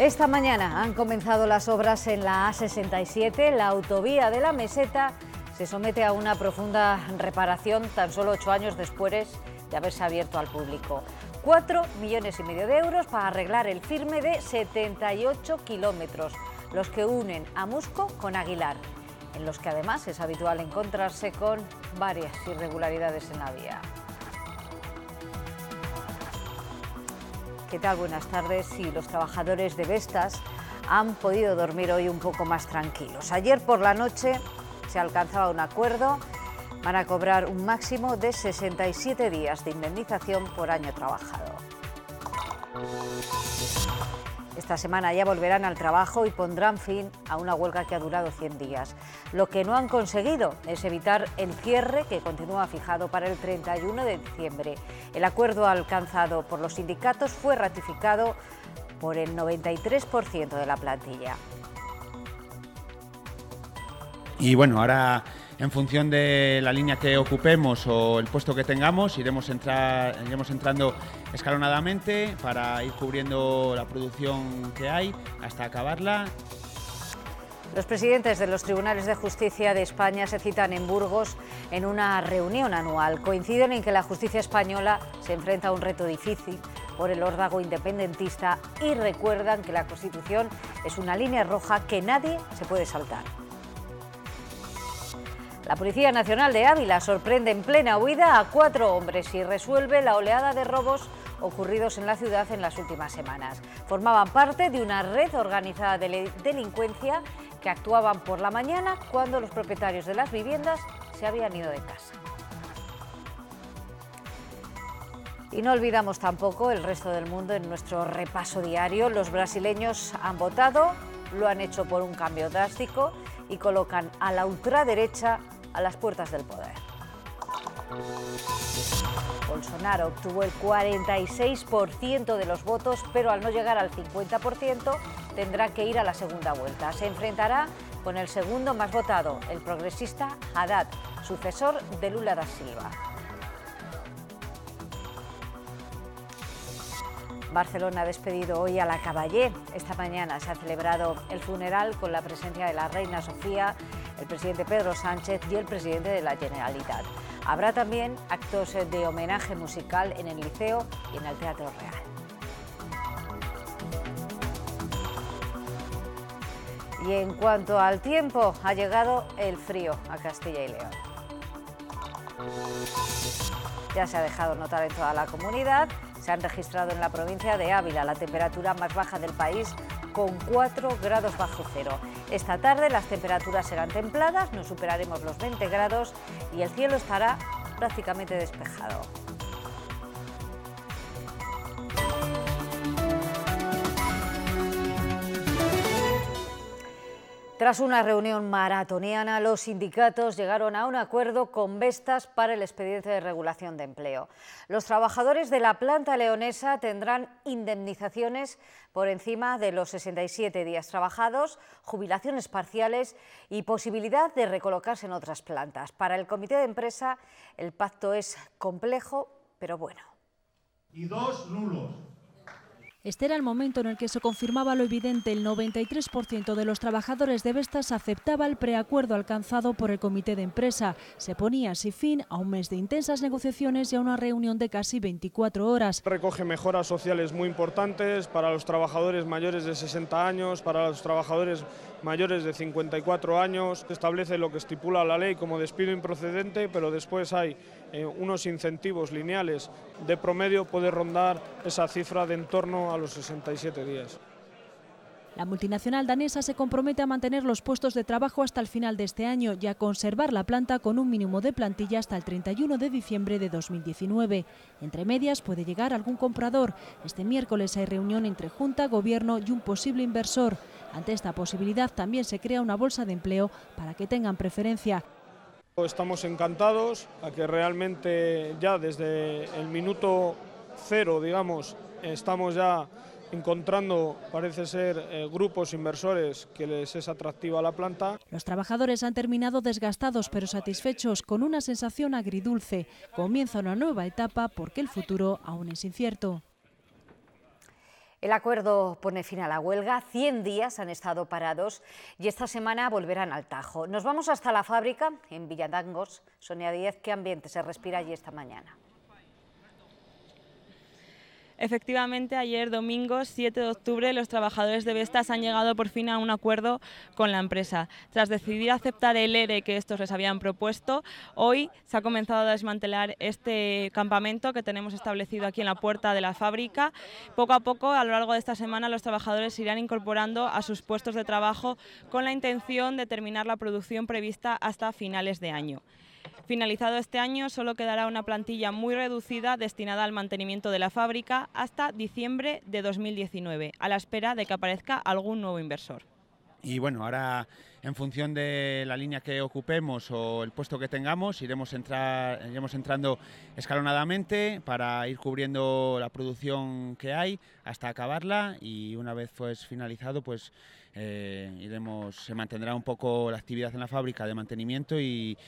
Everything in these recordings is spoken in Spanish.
Esta mañana han comenzado las obras en la A67, la autovía de la meseta se somete a una profunda reparación tan solo ocho años después de haberse abierto al público. Cuatro millones y medio de euros para arreglar el firme de 78 kilómetros, los que unen a Musco con Aguilar, en los que además es habitual encontrarse con varias irregularidades en la vía. ¿Qué tal? Buenas tardes. Y los trabajadores de Vestas han podido dormir hoy un poco más tranquilos. Ayer por la noche se alcanzaba un acuerdo. para cobrar un máximo de 67 días de indemnización por año trabajado. Esta semana ya volverán al trabajo y pondrán fin a una huelga que ha durado 100 días. Lo que no han conseguido es evitar el cierre que continúa fijado para el 31 de diciembre. El acuerdo alcanzado por los sindicatos fue ratificado por el 93% de la plantilla. Y bueno, ahora en función de la línea que ocupemos o el puesto que tengamos, iremos, entrando escalonadamente para ir cubriendo la producción que hay hasta acabarla los presidentes de los tribunales de justicia de España se citan en Burgos en una reunión anual. Coinciden en que la justicia española se enfrenta a un reto difícil por el órdago independentista y recuerdan que la Constitución es una línea roja que nadie se puede saltar. La Policía Nacional de Ávila sorprende en plena huida a cuatro hombres y resuelve la oleada de robos ocurridos en la ciudad en las últimas semanas. Formaban parte de una red organizada de delincuencia que actuaban por la mañana cuando los propietarios de las viviendas se habían ido de casa. Y no olvidamos tampoco el resto del mundo en nuestro repaso diario. Los brasileños han votado, lo han hecho por un cambio drástico y colocan a la ultraderecha a las puertas del poder. Bolsonaro obtuvo el 46% de los votos, pero al no llegar al 50% tendrá que ir a la segunda vuelta. Se enfrentará con el segundo más votado, el progresista Haddad, sucesor de Lula da Silva. Barcelona ha despedido hoy a la Caballé. Esta mañana se ha celebrado el funeral con la presencia de la reina Sofía el presidente Pedro Sánchez y el presidente de la Generalitat. Habrá también actos de homenaje musical en el Liceo y en el Teatro Real. Y en cuanto al tiempo, ha llegado el frío a Castilla y León. Ya se ha dejado notar en toda la comunidad. Se han registrado en la provincia de Ávila la temperatura más baja del país con 4 grados bajo cero. Esta tarde las temperaturas serán templadas, no superaremos los 20 grados y el cielo estará prácticamente despejado. Tras una reunión maratoniana, los sindicatos llegaron a un acuerdo con Vestas para el expediente de regulación de empleo. Los trabajadores de la planta leonesa tendrán indemnizaciones por encima de los 67 días trabajados, jubilaciones parciales y posibilidad de recolocarse en otras plantas. Para el comité de empresa, el pacto es complejo, pero bueno. Y dos nulos. Este era el momento en el que se confirmaba lo evidente, el 93% de los trabajadores de Vestas aceptaba el preacuerdo alcanzado por el comité de empresa. Se ponía así fin a un mes de intensas negociaciones y a una reunión de casi 24 horas. Recoge mejoras sociales muy importantes para los trabajadores mayores de 60 años, para los trabajadores mayores de 54 años, establece lo que estipula la ley como despido improcedente, pero después hay eh, unos incentivos lineales de promedio, puede rondar esa cifra de en torno a los 67 días. La multinacional danesa se compromete a mantener los puestos de trabajo hasta el final de este año y a conservar la planta con un mínimo de plantilla hasta el 31 de diciembre de 2019. Entre medias puede llegar algún comprador. Este miércoles hay reunión entre Junta, Gobierno y un posible inversor. Ante esta posibilidad también se crea una bolsa de empleo para que tengan preferencia. Estamos encantados a que realmente ya desde el minuto cero, digamos, estamos ya encontrando, parece ser, eh, grupos inversores que les es atractiva la planta. Los trabajadores han terminado desgastados pero satisfechos, con una sensación agridulce. Comienza una nueva etapa porque el futuro aún es incierto. El acuerdo pone fin a la huelga, 100 días han estado parados y esta semana volverán al Tajo. Nos vamos hasta la fábrica en Villadangos. Sonia Díez, ¿qué ambiente se respira allí esta mañana? Efectivamente, ayer domingo 7 de octubre los trabajadores de Vestas han llegado por fin a un acuerdo con la empresa. Tras decidir aceptar el ERE e que estos les habían propuesto, hoy se ha comenzado a desmantelar este campamento que tenemos establecido aquí en la puerta de la fábrica. Poco a poco, a lo largo de esta semana, los trabajadores se irán incorporando a sus puestos de trabajo con la intención de terminar la producción prevista hasta finales de año. Finalizado este año, solo quedará una plantilla muy reducida destinada al mantenimiento de la fábrica hasta diciembre de 2019, a la espera de que aparezca algún nuevo inversor. Y bueno, ahora en función de la línea que ocupemos o el puesto que tengamos, iremos, entrar, entrando escalonadamente para ir cubriendo la producción que hay hasta acabarla y una vez pues, finalizado, pues eh, se mantendrá un poco la actividad en la fábrica de mantenimiento y,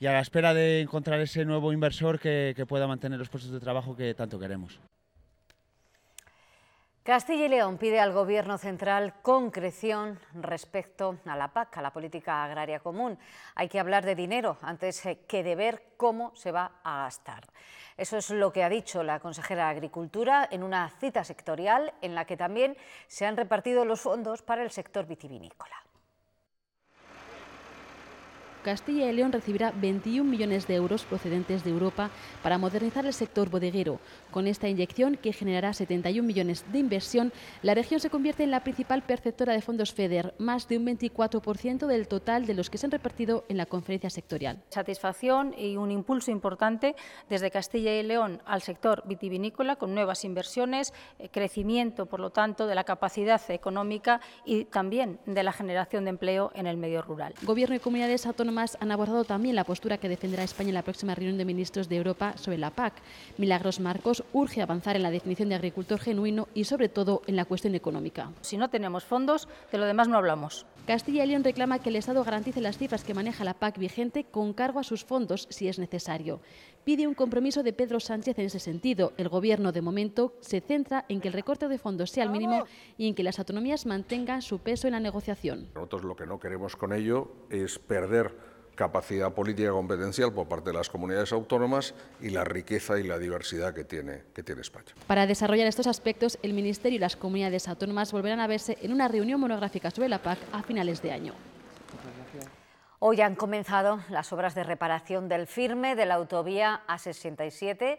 a la espera de encontrar ese nuevo inversor que pueda mantener los puestos de trabajo que tanto queremos. Castilla y León pide al Gobierno central concreción respecto a la PAC, a la política agraria común. Hay que hablar de dinero antes eh, que de ver cómo se va a gastar. Eso es lo que ha dicho la consejera de Agricultura en una cita sectorial en la que también se han repartido los fondos para el sector vitivinícola. Castilla y León recibirá 21 millones de euros procedentes de Europa para modernizar el sector bodeguero. Con esta inyección, que generará 71 millones de inversión, la región se convierte en la principal perceptora de fondos FEDER, más de un 24% del total de los que se han repartido en la conferencia sectorial. Satisfacción y un impulso importante desde Castilla y León al sector vitivinícola con nuevas inversiones, eh, crecimiento, por lo tanto, de la capacidad económica y también de la generación de empleo en el medio rural. Gobierno y comunidades autónomas han abordado también la postura que defenderá España en la próxima reunión de ministros de Europa sobre la PAC. Milagros Marcos urge avanzar en la definición de agricultor genuino y sobre todo en la cuestión económica. Si no tenemos fondos, de lo demás no hablamos. Castilla y León reclama que el Estado garantice las cifras que maneja la PAC vigente con cargo a sus fondos si es necesario pide un compromiso de Pedro Sánchez en ese sentido. El Gobierno, de momento, se centra en que el recorte de fondos sea el mínimo y en que las autonomías mantengan su peso en la negociación. Nosotros lo que no queremos con ello es perder capacidad política competencial por parte de las comunidades autónomas y la riqueza y la diversidad que tiene, que tiene España. Para desarrollar estos aspectos, el Ministerio y las comunidades autónomas volverán a verse en una reunión monográfica sobre la PAC a finales de año. Hoy han comenzado las obras de reparación del firme de la autovía A67,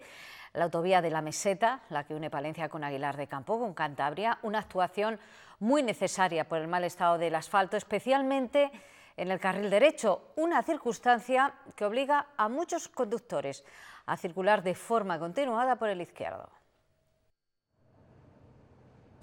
la autovía de la Meseta, la que une Palencia con Aguilar de Campo, con Cantabria, una actuación muy necesaria por el mal estado del asfalto, especialmente en el carril derecho, una circunstancia que obliga a muchos conductores a circular de forma continuada por el izquierdo.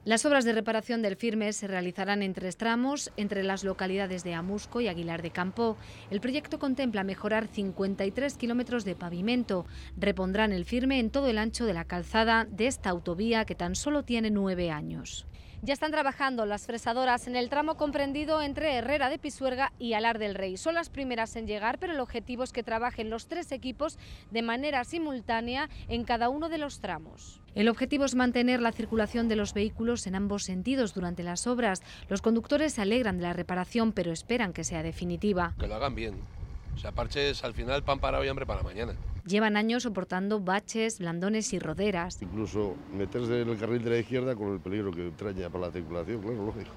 Las obras de reparación del firme se realizarán en tres tramos entre las localidades de Amusco y Aguilar de Campo. El proyecto contempla mejorar 53 kilómetros de pavimento. Repondrán el firme en todo el ancho de la calzada de esta autovía que tan solo tiene nueve años. Ya están trabajando las fresadoras en el tramo comprendido entre Herrera de Pisuerga y Alar del Rey. Son las primeras en llegar, pero el objetivo es que trabajen los tres equipos de manera simultánea en cada uno de los tramos. El objetivo es mantener la circulación de los vehículos en ambos sentidos durante las obras. Los conductores se alegran de la reparación, pero esperan que sea definitiva. Que lo hagan bien. O sea, parches al final pan para hoy, hambre para mañana llevan años soportando baches, blandones y roderas. Incluso meterse en el carril de la izquierda con el peligro que traña para la circulación, claro, lógico.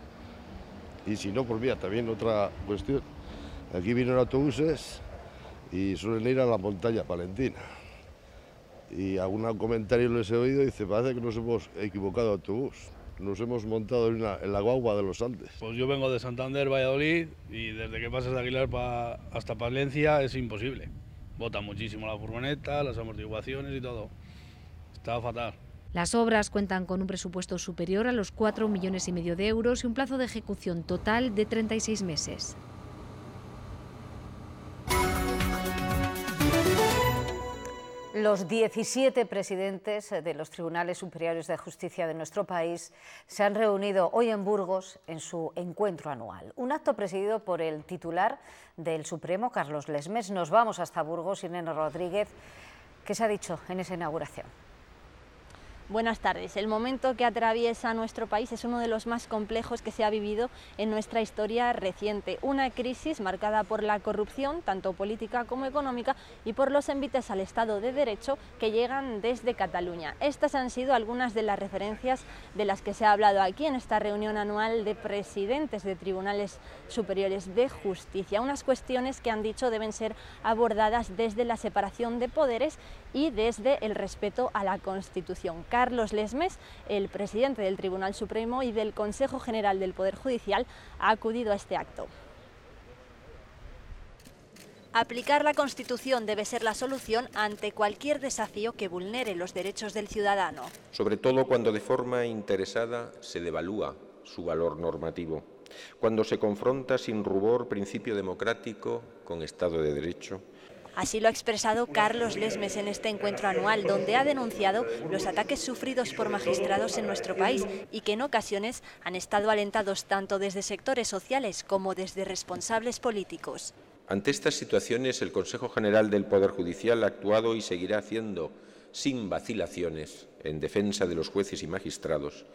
Y si no, por vía, también otra cuestión. Aquí vienen autobuses y suelen ir a la montaña palentina. Y algún comentario les he oído y dice, parece que nos hemos equivocado de autobús. Nos hemos montado en, la guagua de los Andes. Pues yo vengo de Santander, Valladolid, y desde que pasas de Aguilar hasta Palencia es imposible bota muchísimo la furgoneta, las amortiguaciones y todo. Está fatal. Las obras cuentan con un presupuesto superior a los 4 millones y medio de euros y un plazo de ejecución total de 36 meses. Los 17 presidentes de los tribunales superiores de justicia de nuestro país se han reunido hoy en Burgos en su encuentro anual. Un acto presidido por el titular del Supremo, Carlos Lesmes. Nos vamos hasta Burgos, Irene Rodríguez. ¿Qué se ha dicho en esa inauguración? Buenas tardes. El momento que atraviesa nuestro país es uno de los más complejos que se ha vivido en nuestra historia reciente. Una crisis marcada por la corrupción, tanto política como económica, y por los envites al Estado de Derecho que llegan desde Cataluña. Estas han sido algunas de las referencias de las que se ha hablado aquí en esta reunión anual de presidentes de tribunales superiores de justicia. Unas cuestiones que han dicho deben ser abordadas desde la separación de poderes y desde el respeto a la Constitución Carlos Lesmes, el presidente del Tribunal Supremo y del Consejo General del Poder Judicial, ha acudido a este acto. Aplicar la Constitución debe ser la solución ante cualquier desafío que vulnere los derechos del ciudadano. Sobre todo cuando de forma interesada se devalúa su valor normativo, cuando se confronta sin rubor principio democrático con Estado de Derecho, Así lo ha expresado Carlos Lesmes en este encuentro anual, donde ha denunciado los ataques sufridos por magistrados en nuestro país y que en ocasiones han estado alentados tanto desde sectores sociales como desde responsables políticos. Ante estas situaciones, el Consejo General del Poder Judicial ha actuado y seguirá haciendo sin vacilaciones en defensa de los jueces y magistrados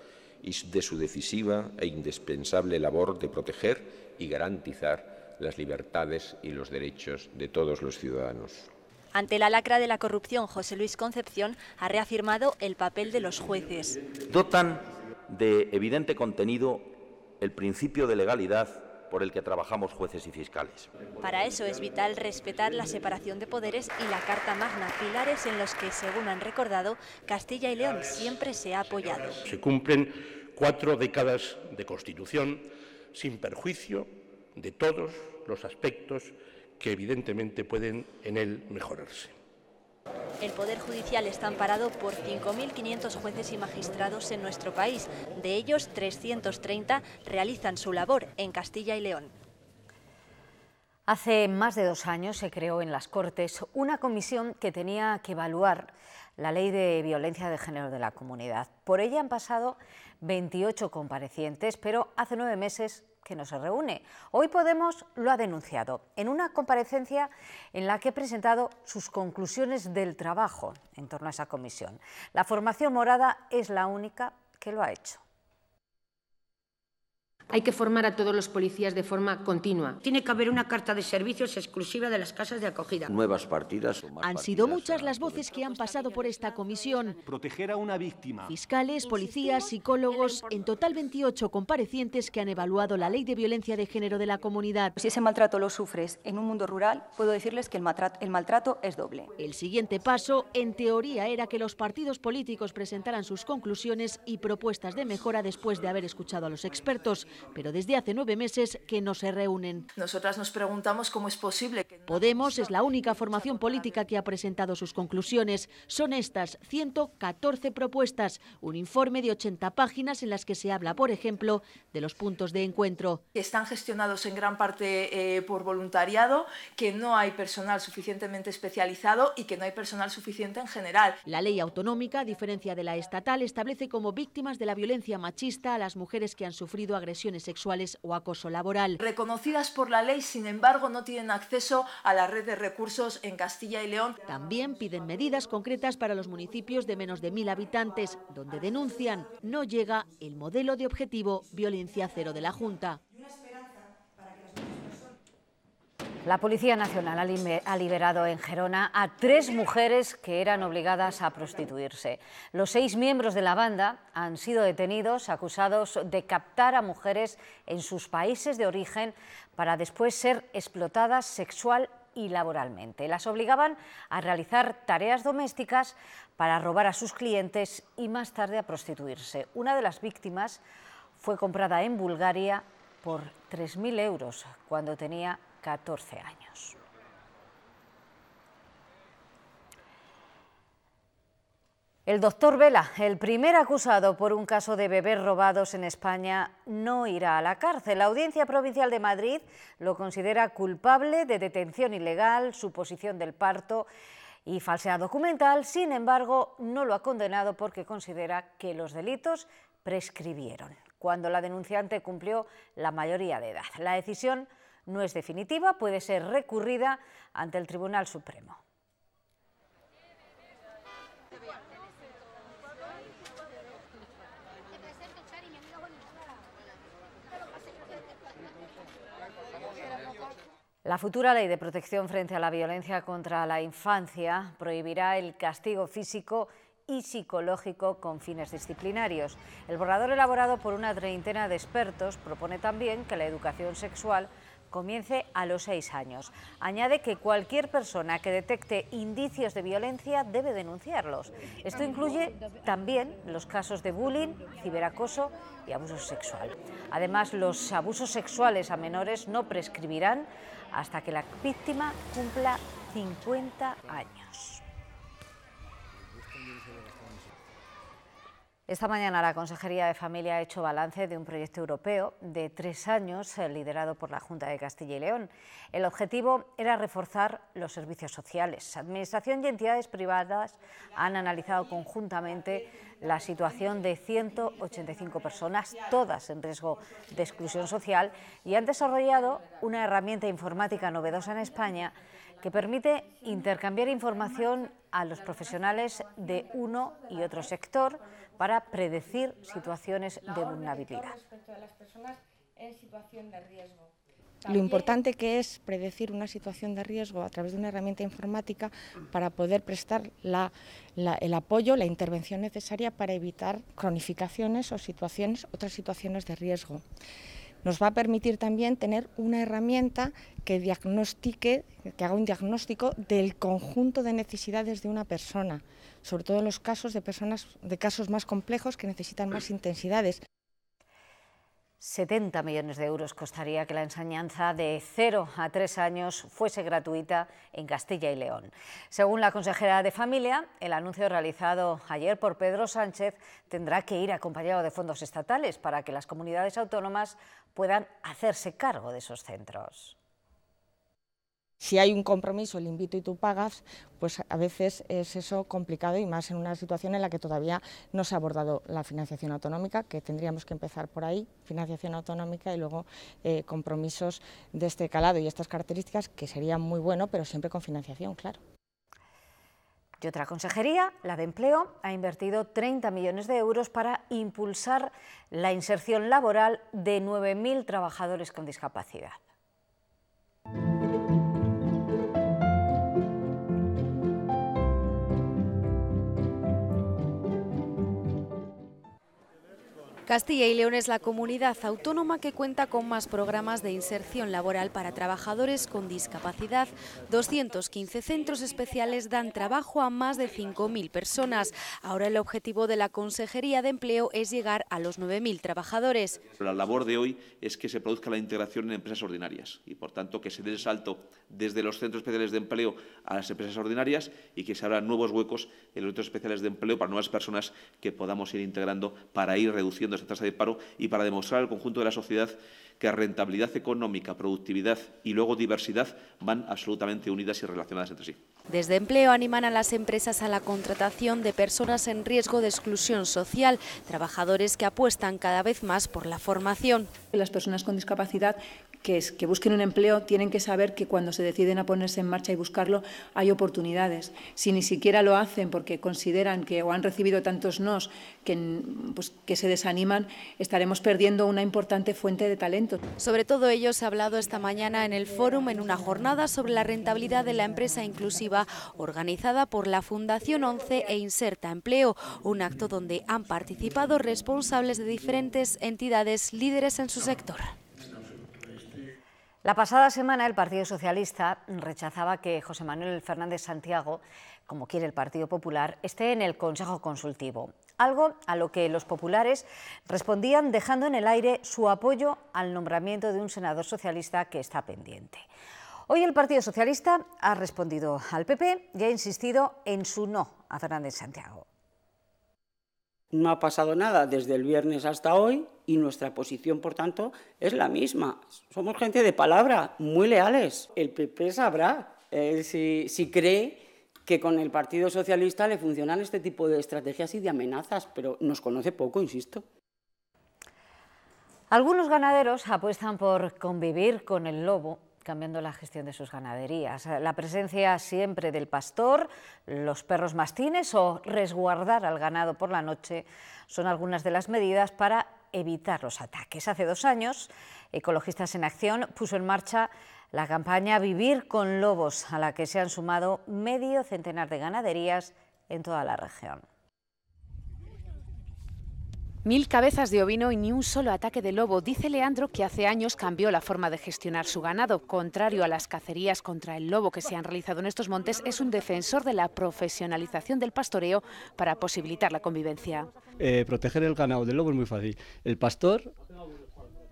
y de su decisiva e indispensable labor de proteger y garantizar las libertades y los derechos de todos los ciudadanos. Ante la lacra de la corrupción, José Luis Concepción ha reafirmado el papel de los jueces. Dotan de evidente contenido el principio de legalidad por el que trabajamos jueces y fiscales. Para eso es vital respetar la separación de poderes y la Carta Magna, pilares en los que, según han recordado, Castilla y León siempre se ha apoyado. Se cumplen cuatro décadas de Constitución sin perjuicio de todos los aspectos que evidentemente pueden en él mejorarse. El Poder Judicial está amparado por 5.500 jueces y magistrados en nuestro país. De ellos, 330 realizan su labor en Castilla y León. Hace más de dos años se creó en las Cortes una comisión que tenía que evaluar la ley de violencia de género de la comunidad. Por ella han pasado 28 comparecientes, pero hace nueve meses que no se reúne. Hoy Podemos lo ha denunciado en una comparecencia en la que ha presentado sus conclusiones del trabajo en torno a esa comisión. La formación morada es la única que lo ha hecho. Hay que formar a todos los policías de forma continua. Tiene que haber una carta de servicios exclusiva de las casas de acogida. Nuevas partidas. han sido muchas las voces que han pasado por esta comisión. Proteger a una víctima. Fiscales, policías, psicólogos, en total 28 comparecientes que han evaluado la ley de violencia de género de la comunidad. Si ese maltrato lo sufres en un mundo rural, puedo decirles que el maltrato es doble. El siguiente paso, en teoría, era que los partidos políticos presentaran sus conclusiones y propuestas de mejora después de haber escuchado a los expertos pero desde hace nueve meses que no se reúnen. Nosotras nos preguntamos cómo es posible que... Podemos es la única formación política que ha presentado sus conclusiones. Son estas 114 propuestas, un informe de 80 páginas en las que se habla, por ejemplo, de los puntos de encuentro. Están gestionados en gran parte eh, por voluntariado, que no hay personal suficientemente especializado y que no hay personal suficiente en general. La ley autonómica, a diferencia de la estatal, establece como víctimas de la violencia machista a las mujeres que han sufrido agresiones sexuales o acoso laboral. Reconocidas por la ley, sin embargo, no tienen acceso a la red de recursos en Castilla y León. También piden medidas concretas para los municipios de menos de mil habitantes, donde denuncian no llega el modelo de objetivo violencia cero de la Junta. La Policía Nacional ha liberado en Gerona a tres mujeres que eran obligadas a prostituirse. Los seis miembros de la banda han sido detenidos acusados de captar a mujeres en sus países de origen para después ser explotadas sexual y laboralmente. Las obligaban a realizar tareas domésticas para robar a sus clientes y más tarde a prostituirse. Una de las víctimas fue comprada en Bulgaria por 3.000 euros cuando tenía 14 años. El doctor Vela, el primer acusado por un caso de bebés robados en España, no irá a la cárcel. La Audiencia Provincial de Madrid lo considera culpable de detención ilegal, suposición del parto y falsedad documental. Sin embargo, no lo ha condenado porque considera que los delitos prescribieron cuando la denunciante cumplió la mayoría de edad. La decisión no es definitiva, puede ser recurrida ante el Tribunal Supremo. La futura ley de protección frente a la violencia contra la infancia prohibirá el castigo físico y psicológico con fines disciplinarios. El borrador elaborado por una treintena de expertos propone también que la educación sexual comience a los seis años. Añade que cualquier persona que detecte indicios de violencia debe denunciarlos. Esto incluye también los casos de bullying, ciberacoso y abuso sexual. Además, los abusos sexuales a menores no prescribirán hasta que la víctima cumpla 50 años. Esta mañana la Consejería de Familia ha hecho balance de un proyecto europeo de tres años eh, liderado por la Junta de Castilla y León. El objetivo era reforzar los servicios sociales. Administración y entidades privadas han analizado conjuntamente la situación de 185 personas, todas en riesgo de exclusión social, y han desarrollado una herramienta informática novedosa en España que permite intercambiar información a los profesionales de uno y otro sector para predecir situaciones de vulnerabilidad. Lo importante que es predecir una situación de riesgo a través de una herramienta informática para poder prestar el apoyo, la intervención necesaria para evitar cronificaciones o situaciones, otras situaciones de riesgo nos va a permitir también tener una herramienta que diagnostique, que haga un diagnóstico del conjunto de necesidades de una persona, sobre todo en los casos de personas de casos más complejos que necesitan más intensidades. 70 millones de euros costaría que la enseñanza de 0 a 3 años fuese gratuita en Castilla y León. Según la consejera de Familia, el anuncio realizado ayer por Pedro Sánchez tendrá que ir acompañado de fondos estatales para que las comunidades autónomas puedan hacerse cargo de esos centros si hay un compromiso, el invito y tú pagas, pues a veces es eso complicado y más en una situación en la que todavía no se ha abordado la financiación autonómica, que tendríamos que empezar por ahí, financiación autonómica y luego eh, compromisos de este calado y estas características, que sería muy bueno, pero siempre con financiación, claro. Y otra consejería, la de empleo, ha invertido 30 millones de euros para impulsar la inserción laboral de 9.000 trabajadores con discapacidad. Castilla y León es la comunidad autónoma que cuenta con más programas de inserción laboral para trabajadores con discapacidad. 215 centros especiales dan trabajo a más de 5.000 personas. Ahora el objetivo de la Consejería de Empleo es llegar a los 9.000 trabajadores. La labor de hoy es que se produzca la integración en empresas ordinarias y, por tanto, que se dé el salto desde los centros especiales de empleo a las empresas ordinarias y que se abran nuevos huecos en los centros especiales de empleo para nuevas personas que podamos ir integrando para ir reduciendo tasa de paro y para demostrar al conjunto de la sociedad que rentabilidad económica, productividad y luego diversidad van absolutamente unidas y relacionadas entre sí. Desde empleo animan a las empresas a la contratación de personas en riesgo de exclusión social, trabajadores que apuestan cada vez más por la formación. Las personas con discapacidad que, busquen un empleo tienen que saber que cuando se deciden a ponerse en marcha y buscarlo hay oportunidades. Si ni siquiera lo hacen porque consideran que o han recibido tantos nos que, pues, que se desaniman, estaremos perdiendo una importante fuente de talento. Sobre todo ello se ha hablado esta mañana en el Fórum en una jornada sobre la rentabilidad de la empresa inclusiva organizada por la Fundación 11 e Inserta Empleo, un acto donde han participado responsables de diferentes entidades líderes en su sector. La pasada semana el Partido Socialista rechazaba que José Manuel Fernández Santiago, como quiere el Partido Popular, esté en el Consejo Consultivo, algo a lo que los populares respondían dejando en el aire su apoyo al nombramiento de un senador socialista que está pendiente. Hoy el Partido Socialista ha respondido al PP y ha insistido en su no a Fernández Santiago. No ha pasado nada desde el viernes hasta hoy y nuestra posición, por tanto, es la misma. Somos gente de palabra, muy leales. El PP sabrá si, si cree que con el Partido Socialista le funcionan este tipo de estrategias y de amenazas, pero nos conoce poco, insisto. Algunos ganaderos apuestan por convivir con el lobo cambiando la gestión de sus ganaderías. La presencia siempre del pastor, los perros mastines o resguardar al ganado por la noche son algunas de las medidas para evitar los ataques. Hace dos años, Ecologistas en Acción puso en marcha la campaña Vivir con Lobos, a la que se han sumado medio centenar de ganaderías en toda la región. Mil cabezas de ovino y ni un solo ataque de lobo. Dice Leandro que hace años cambió la forma de gestionar su ganado. Contrario a las cacerías contra el lobo que se han realizado en estos montes, es un defensor de la profesionalización del pastoreo para posibilitar la convivencia. Eh, proteger el ganado del lobo es muy fácil. El pastor,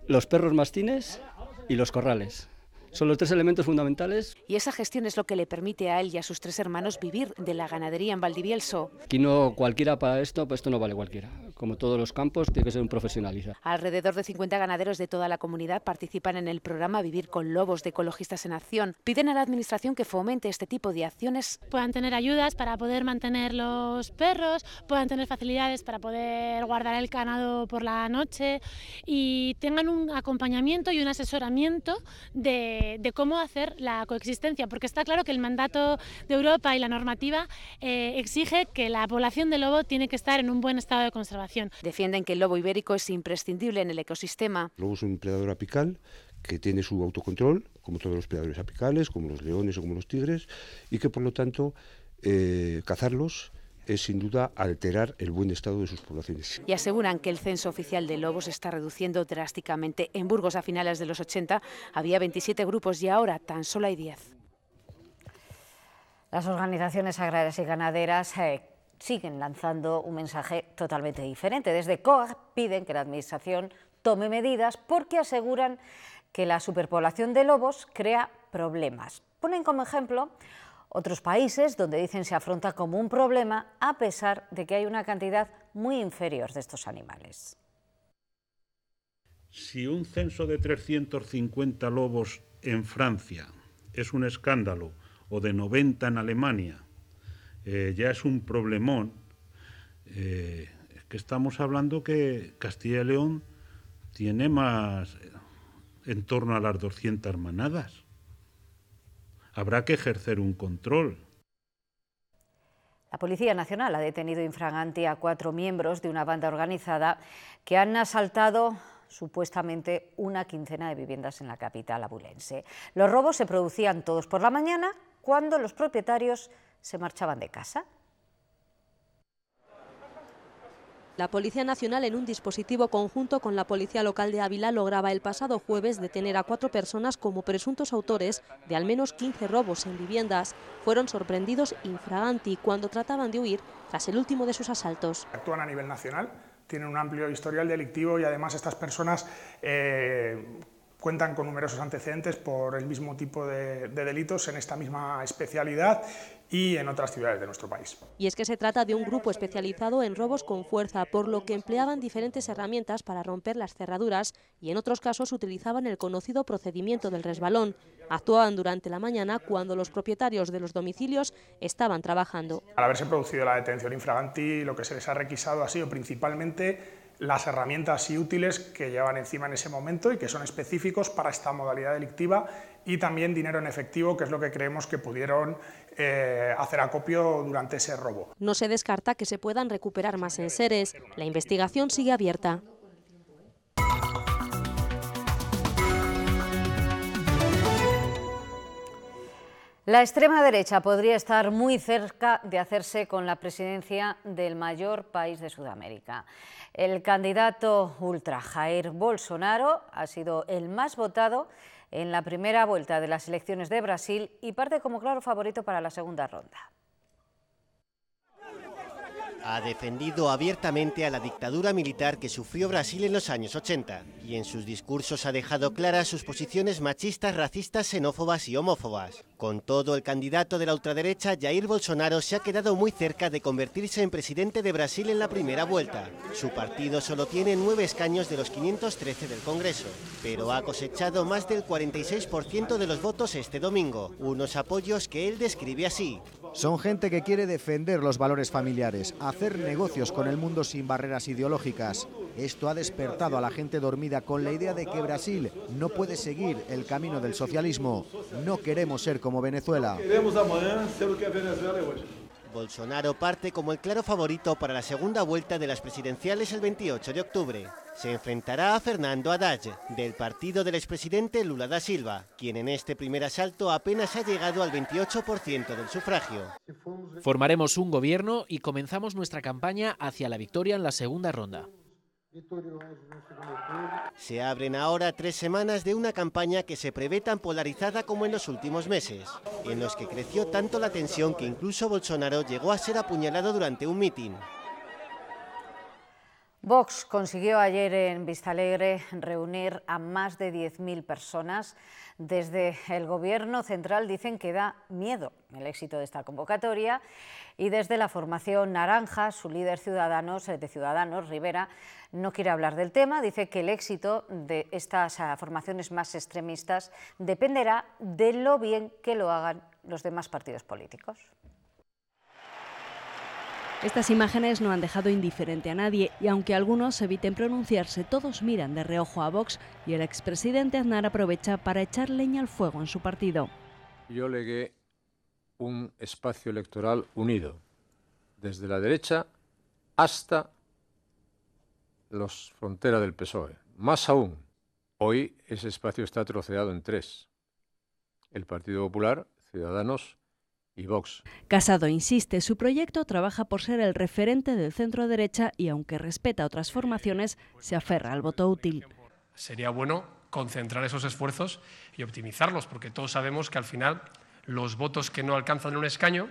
los perros mastines y los corrales. Son los tres elementos fundamentales. Y esa gestión es lo que le permite a él y a sus tres hermanos vivir de la ganadería en Valdivielso. Aquí no cualquiera para esto, pues esto no vale cualquiera. Como todos los campos, tiene que ser un profesionalista. Alrededor de 50 ganaderos de toda la comunidad participan en el programa Vivir con Lobos de Ecologistas en Acción. Piden a la Administración que fomente este tipo de acciones. Puedan tener ayudas para poder mantener los perros, puedan tener facilidades para poder guardar el ganado por la noche y tengan un acompañamiento y un asesoramiento de eh, de, cómo hacer la coexistencia, porque está claro que el mandato de Europa y la normativa eh, exige que la población de lobo tiene que estar en un buen estado de conservación. Defienden que el lobo ibérico es imprescindible en el ecosistema. El lobo es un predador apical que tiene su autocontrol, como todos los predadores apicales, como los leones o como los tigres, y que por lo tanto eh, cazarlos es sin duda alterar el buen estado de sus poblaciones. Y aseguran que el censo oficial de lobos está reduciendo drásticamente. En Burgos a finales de los 80 había 27 grupos y ahora tan solo hay 10. Las organizaciones agrarias y ganaderas eh, siguen lanzando un mensaje totalmente diferente. Desde COAG piden que la Administración tome medidas porque aseguran que la superpoblación de lobos crea problemas. Ponen como ejemplo otros países donde dicen se afronta como un problema a pesar de que hay una cantidad muy inferior de estos animales. Si un censo de 350 lobos en Francia es un escándalo, o de 90 en Alemania, eh, ya es un problemón, eh, es que estamos hablando que Castilla y León tiene más eh, en torno a las 200 manadas habrá que ejercer un control. La Policía Nacional ha detenido infragante a cuatro miembros de una banda organizada que han asaltado supuestamente una quincena de viviendas en la capital abulense. Los robos se producían todos por la mañana cuando los propietarios se marchaban de casa. La Policía Nacional, en un dispositivo conjunto con la Policía Local de Ávila, lograba el pasado jueves detener a cuatro personas como presuntos autores de al menos 15 robos en viviendas. Fueron sorprendidos infraganti cuando trataban de huir tras el último de sus asaltos. Actúan a nivel nacional, tienen un amplio historial delictivo y además estas personas... Eh, cuentan con numerosos antecedentes por el mismo tipo de, de, delitos en esta misma especialidad y en otras ciudades de nuestro país. Y es que se trata de un grupo especializado en robos con fuerza, por lo que empleaban diferentes herramientas para romper las cerraduras y en otros casos utilizaban el conocido procedimiento del resbalón. Actuaban durante la mañana cuando los propietarios de los domicilios estaban trabajando. Al haberse producido la detención infraganti, lo que se les ha requisado ha sido principalmente las herramientas y útiles que llevan encima en ese momento y que son específicos para esta modalidad delictiva y también dinero en efectivo, que es lo que creemos que pudieron eh, hacer acopio durante ese robo. No se descarta que se puedan recuperar más enseres. La investigación sigue abierta. La extrema derecha podría estar muy cerca de hacerse con la presidencia del mayor país de Sudamérica. El candidato ultra Jair Bolsonaro ha sido el más votado en la primera vuelta de las elecciones de Brasil y parte como claro favorito para la segunda ronda ha defendido abiertamente a la dictadura militar que sufrió Brasil en los años 80 y en sus discursos ha dejado claras sus posiciones machistas, racistas, xenófobas y homófobas. Con todo, el candidato de la ultraderecha, Jair Bolsonaro, se ha quedado muy cerca de convertirse en presidente de Brasil en la primera vuelta. Su partido solo tiene nueve escaños de los 513 del Congreso, pero ha cosechado más del 46% de los votos este domingo, unos apoyos que él describe así, son gente que quiere defender los valores familiares, hacer negocios con el mundo sin barreras ideológicas. Esto ha despertado a la gente dormida con la idea de que Brasil no puede seguir el camino del socialismo. No queremos ser como Venezuela. Bolsonaro parte como el claro favorito para la segunda vuelta de las presidenciales el 28 de octubre. Se enfrentará a Fernando Haddad, del partido del expresidente Lula da Silva, quien en este primer asalto apenas ha llegado al 28% del sufragio. Formaremos un gobierno y comenzamos nuestra campaña hacia la victoria en la segunda ronda. Se abren ahora tres semanas de una campaña que se prevé tan polarizada como en los últimos meses, en los que creció tanto la tensión que incluso Bolsonaro llegó a ser apuñalado durante un mitin. Vox consiguió ayer en Vistalegre reunir a más de 10.000 personas. Desde el Gobierno central dicen que da miedo el éxito de esta convocatoria y desde la formación Naranja, su líder ciudadanos, eh, de Ciudadanos, Rivera, no quiere hablar del tema. Dice que el éxito de estas eh, formaciones más extremistas dependerá de lo bien que lo hagan los demás partidos políticos. Estas imágenes no han dejado indiferente a nadie y aunque algunos eviten pronunciarse, todos miran de reojo a Vox y el expresidente Aznar aprovecha para echar leña al fuego en su partido. Yo legué un espacio electoral unido, desde la derecha hasta las fronteras del PSOE. Más aún, hoy ese espacio está troceado en tres. El Partido Popular, Ciudadanos Vox. Casado insiste, su proyecto trabaja por ser el referente del centro derecha y aunque respeta otras formaciones, se aferra al voto útil. Sería bueno concentrar esos esfuerzos y optimizarlos, porque todos sabemos que al final los votos que no alcanzan un escaño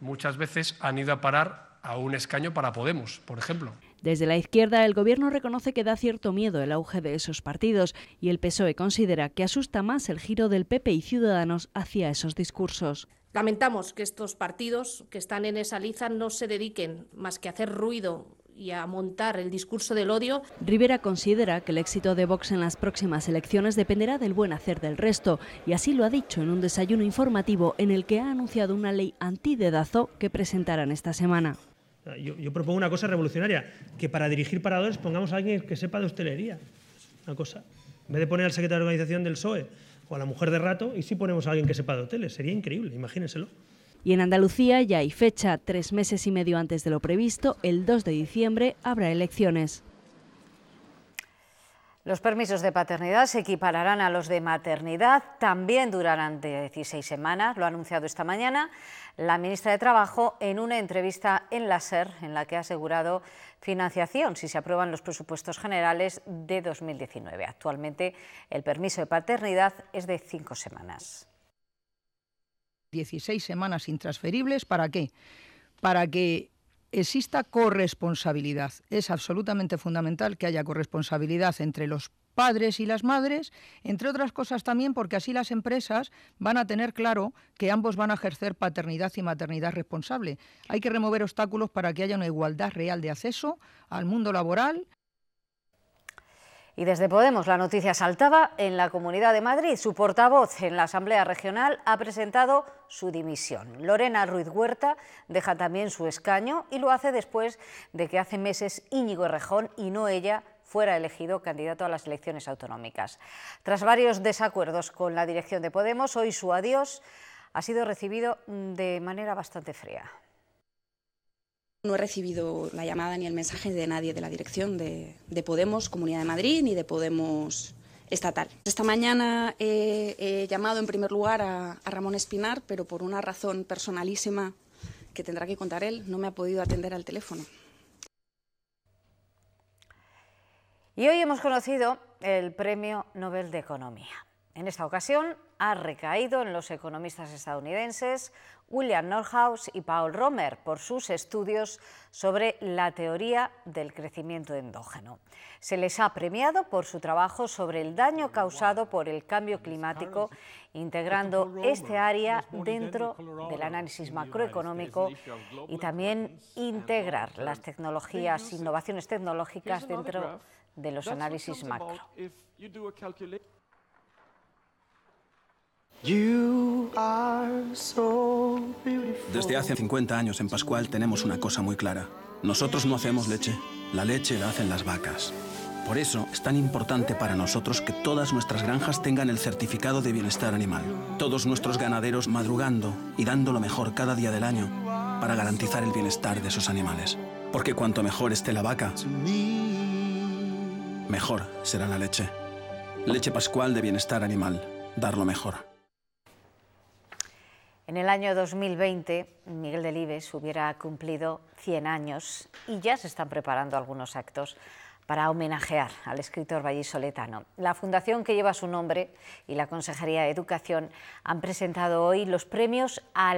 muchas veces han ido a parar a un escaño para Podemos, por ejemplo. Desde la izquierda, el Gobierno reconoce que da cierto miedo el auge de esos partidos y el PSOE considera que asusta más el giro del PP y Ciudadanos hacia esos discursos. Lamentamos que estos partidos que están en esa liza no se dediquen más que a hacer ruido y a montar el discurso del odio. Rivera considera que el éxito de Vox en las próximas elecciones dependerá del buen hacer del resto, y así lo ha dicho en un desayuno informativo en el que ha anunciado una ley antidedazo que presentarán esta semana. Yo, propongo una cosa revolucionaria, que para dirigir paradores pongamos a alguien que sepa de hostelería. Una cosa. En vez de poner al secretario de organización del PSOE, o a la mujer de rato y si ponemos a alguien que sepa de hoteles. Sería increíble, imagínenselo. Y en Andalucía ya hay fecha, tres meses y medio antes de lo previsto, el 2 de diciembre habrá elecciones. Los permisos de paternidad se equipararán a los de maternidad, también durarán 16 semanas, lo ha anunciado esta mañana la ministra de Trabajo en una entrevista en la SER, en la que ha asegurado financiación si se aprueban los presupuestos generales de 2019. Actualmente el permiso de paternidad es de cinco semanas. 16 semanas intransferibles, ¿para qué? Para que exista corresponsabilidad. Es absolutamente fundamental que haya corresponsabilidad entre los padres y las madres, entre otras cosas también porque así las empresas van a tener claro que ambos van a ejercer paternidad y maternidad responsable. Hay que remover obstáculos para que haya una igualdad real de acceso al mundo laboral y desde Podemos la noticia saltaba en la Comunidad de Madrid. Su portavoz en la Asamblea Regional ha presentado su dimisión. Lorena Ruiz Huerta deja también su escaño y lo hace después de que hace meses Íñigo Rejón y no ella fuera elegido candidato a las elecciones autonómicas. Tras varios desacuerdos con la dirección de Podemos, hoy su adiós ha sido recibido de manera bastante fría. No he recibido la llamada ni el mensaje de nadie de la dirección de, Podemos Comunidad de Madrid ni de Podemos Estatal. Esta mañana he, llamado en primer lugar a Ramón Espinar, pero por una razón personalísima que tendrá que contar él, no me ha podido atender al teléfono. Y hoy hemos conocido el Premio Nobel de Economía. En esta ocasión ha recaído en los economistas estadounidenses William Norhaus y Paul Romer por sus estudios sobre la teoría del crecimiento endógeno. Se les ha premiado por su trabajo sobre el daño causado por el cambio climático, integrando este área dentro del análisis macroeconómico y también integrar las tecnologías, innovaciones tecnológicas dentro de los análisis macro. Desde hace 50 años en Pascual tenemos una cosa muy clara. Nosotros no hacemos leche, la leche la hacen las vacas. Por eso es tan importante para nosotros que todas nuestras granjas tengan el certificado de bienestar animal. Todos nuestros ganaderos madrugando y dando lo mejor cada día del año para garantizar el bienestar de esos animales. Porque cuanto mejor esté la vaca, mejor será la leche. Leche Pascual de Bienestar Animal. Dar lo mejor. En el año 2020, Miguel Delibes hubiera cumplido 100 años y ya se están preparando algunos actos para homenajear al escritor vallisoletano. La fundación que lleva su nombre y la Consejería de Educación han presentado hoy los premios a,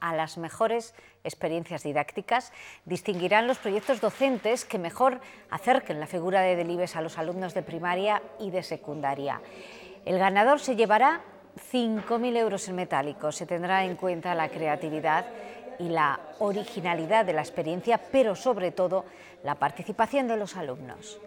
a las mejores experiencias didácticas. Distinguirán los proyectos docentes que mejor acerquen la figura de Delibes a los alumnos de primaria y de secundaria. El ganador se llevará 5.000 euros en metálico. Se tendrá en cuenta la creatividad y la originalidad de la experiencia, pero sobre todo la participación de los alumnos.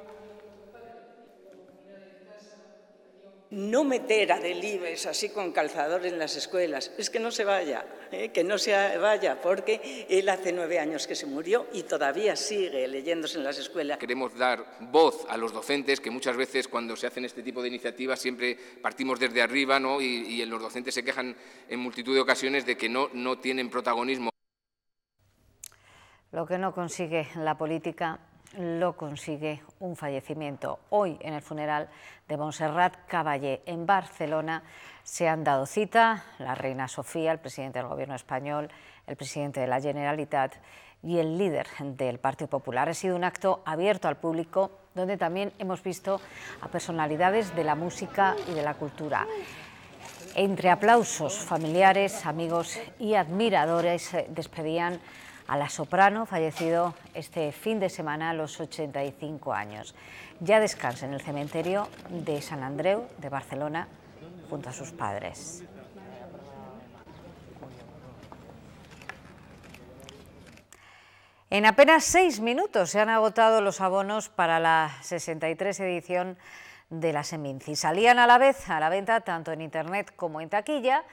no meter a delibes así con calzador en las escuelas. Es que no se vaya, ¿eh? que no se vaya, porque él hace nueve años que se murió y todavía sigue leyéndose en las escuelas. Queremos dar voz a los docentes, que muchas veces cuando se hacen este tipo de iniciativas siempre partimos desde arriba ¿no? y, y los docentes se quejan en multitud de ocasiones de que no, no tienen protagonismo. Lo que no consigue la política lo consigue un fallecimiento. Hoy, en el funeral de Montserrat Caballé, en Barcelona, se han dado cita la reina Sofía, el presidente del Gobierno español, el presidente de la Generalitat y el líder del Partido Popular. Ha sido un acto abierto al público donde también hemos visto a personalidades de la música y de la cultura. Entre aplausos, familiares, amigos y admiradores se eh, despedían a la soprano, fallecido este fin de semana a los 85 años. Ya descansa en el cementerio de San Andreu de Barcelona junto a sus padres. En apenas seis minutos se han agotado los abonos para la 63 edición de la Seminci. Salían a la vez a la venta tanto en Internet como en taquilla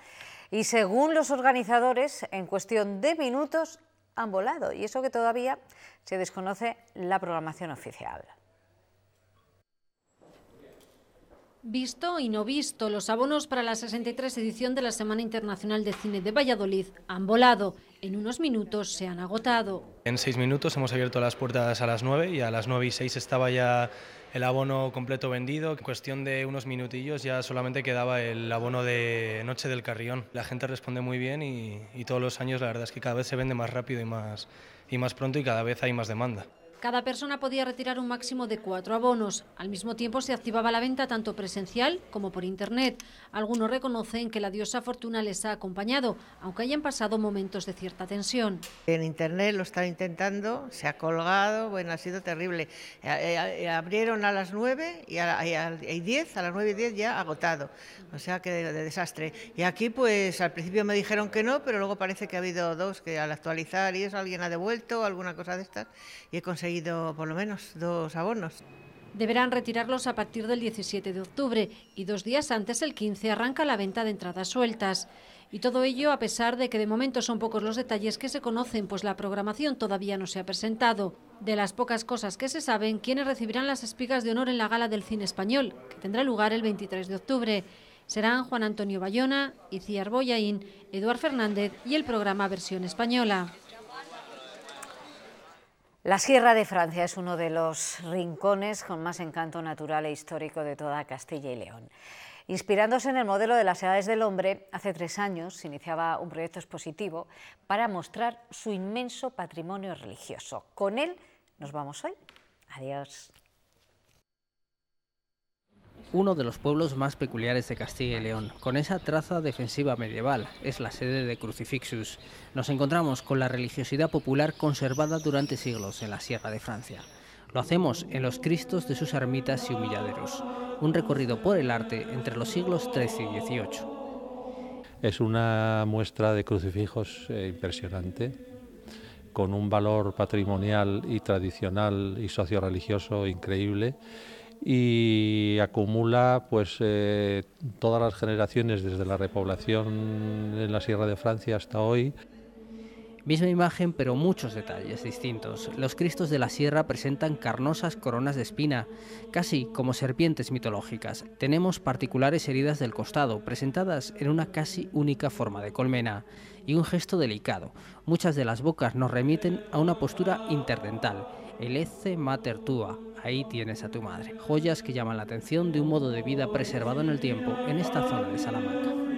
y según los organizadores, en cuestión de minutos han volado y eso que todavía se desconoce la programación oficial. Visto y no visto, los abonos para la 63 edición de la Semana Internacional de Cine de Valladolid han volado. En unos minutos se han agotado. En seis minutos hemos abierto las puertas a las nueve y a las nueve y seis estaba ya el abono completo vendido. En cuestión de unos minutillos ya solamente quedaba el abono de Noche del Carrión. La gente responde muy bien y, y todos los años la verdad es que cada vez se vende más rápido y más, y más pronto y cada vez hay más demanda. Cada persona podía retirar un máximo de cuatro abonos. Al mismo tiempo se activaba la venta tanto presencial como por Internet. Algunos reconocen que la diosa Fortuna les ha acompañado, aunque hayan pasado momentos de cierta tensión. En Internet lo están intentando, se ha colgado, bueno, ha sido terrible. Eh, eh, abrieron a las 9 y a, 10, a las nueve y diez ya agotado. O sea que de, desastre. Y aquí pues al principio me dijeron que no, pero luego parece que ha habido dos que al actualizar y eso alguien ha devuelto, alguna cosa de estas, y he conseguido por lo menos dos abonos. Deberán retirarlos a partir del 17 de octubre y dos días antes, el 15, arranca la venta de entradas sueltas. Y todo ello a pesar de que de momento son pocos los detalles que se conocen, pues la programación todavía no se ha presentado. De las pocas cosas que se saben, quienes recibirán las espigas de honor en la Gala del Cine Español, que tendrá lugar el 23 de octubre, serán Juan Antonio Bayona, Iciar Boyaín, Eduard Fernández y el programa Versión Española. La Sierra de Francia es uno de los rincones con más encanto natural e histórico de toda Castilla y León. Inspirándose en el modelo de las edades del hombre, hace tres años se iniciaba un proyecto expositivo para mostrar su inmenso patrimonio religioso. Con él nos vamos hoy. Adiós uno de los pueblos más peculiares de Castilla y León, con esa traza defensiva medieval, es la sede de Crucifixus. Nos encontramos con la religiosidad popular conservada durante siglos en la Sierra de Francia. Lo hacemos en los Cristos de sus ermitas y humilladeros, un recorrido por el arte entre los siglos XIII y XVIII. Es una muestra de crucifijos eh, impresionante, con un valor patrimonial y tradicional y socio-religioso increíble y acumula pues eh, todas las generaciones desde la repoblación en la Sierra de Francia hasta hoy. Misma imagen, pero muchos detalles distintos. Los cristos de la sierra presentan carnosas coronas de espina, casi como serpientes mitológicas. Tenemos particulares heridas del costado, presentadas en una casi única forma de colmena, y un gesto delicado. Muchas de las bocas nos remiten a una postura interdental el S Mater Tua. Ahí tienes a tu madre. Joyas que llaman la atención de un modo de vida preservado en el tiempo en esta zona de Salamanca.